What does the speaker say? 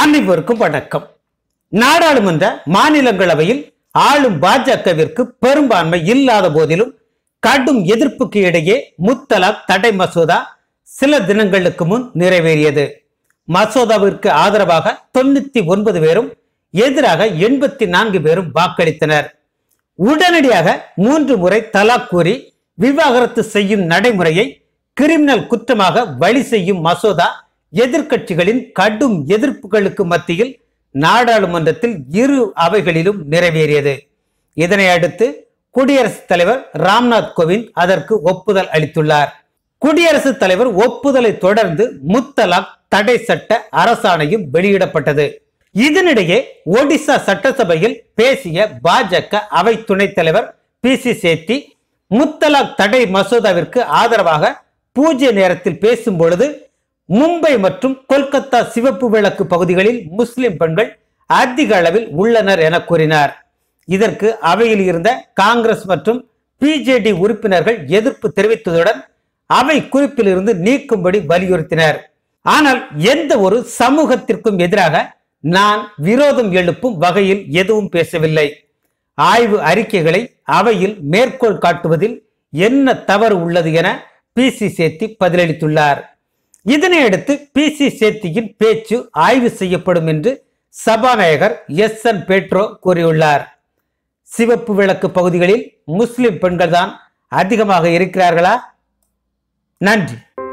அனைவருக்கும் வணக்கம் நாடாளுமன்ற மாநிலங்களவையில் ஆளும் பாஜகவிற்கு பெரும்பான்மை இல்லாத போதிலும் கடும் எதிர்ப்புக்கு இடையே முத்தலாக் தடை மசோதா சில தினங்களுக்கு முன் நிறைவேறியது மசோதாவிற்கு ஆதரவாக தொண்ணூத்தி ஒன்பது பேரும் எதிராக எண்பத்தி நான்கு பேரும் வாக்களித்தனர் உடனடியாக மூன்று முறை தலாக் கூறி விவாகரத்து செய்யும் நடைமுறையை கிரிமினல் குற்றமாக வழி செய்யும் மசோதா எதிர்கட்சிகளின் கடும் எதிர்ப்புகளுக்கு மத்தியில் நாடாளுமன்றத்தில் இரு அவைகளிலும் நிறைவேறியது இதனை அடுத்து குடியரசுத் தலைவர் ராம்நாத் கோவிந்த் அதற்கு ஒப்புதல் அளித்துள்ளார் குடியரசுத் தலைவர் ஒப்புதலை தொடர்ந்து முத்தலாக் தடை சட்ட அரசாணையும் வெளியிடப்பட்டது இதனிடையே ஒடிசா சட்டசபையில் பேசிய பாஜக அவை துணைத் தலைவர் பி சி சேத்தி முத்தலாக் தடை மசோதாவிற்கு ஆதரவாக பூஜ்ய நேரத்தில் பேசும் பொழுது மும்பை மற்றும் கொல்கத்தா சிவப்பு விளக்கு பகுதிகளில் முஸ்லிம் பெண்கள் அதிக அளவில் உள்ளனர் என கூறினார் இதற்கு அவையில் இருந்த காங்கிரஸ் மற்றும் பிஜேடி உறுப்பினர்கள் எதிர்ப்பு தெரிவித்ததுடன் அவை குறிப்பிலிருந்து நீக்கும்படி வலியுறுத்தினர் ஆனால் எந்த ஒரு சமூகத்திற்கும் எதிராக நான் விரோதம் எழுப்பும் வகையில் எதுவும் பேசவில்லை ஆய்வு அறிக்கைகளை அவையில் மேற்கோள் காட்டுவதில் என்ன தவறு உள்ளது என பி சி சேத்தி பதிலளித்துள்ளார் இதனையடுத்து பி சி சேத்தியின் பேச்சு ஆய்வு செய்யப்படும் என்று சபாநாயகர் எஸ் என் பெட்ரோ கூறியுள்ளார் சிவப்பு விளக்கு பகுதிகளில் முஸ்லிம் பெண்கள் தான் அதிகமாக இருக்கிறார்களா நன்றி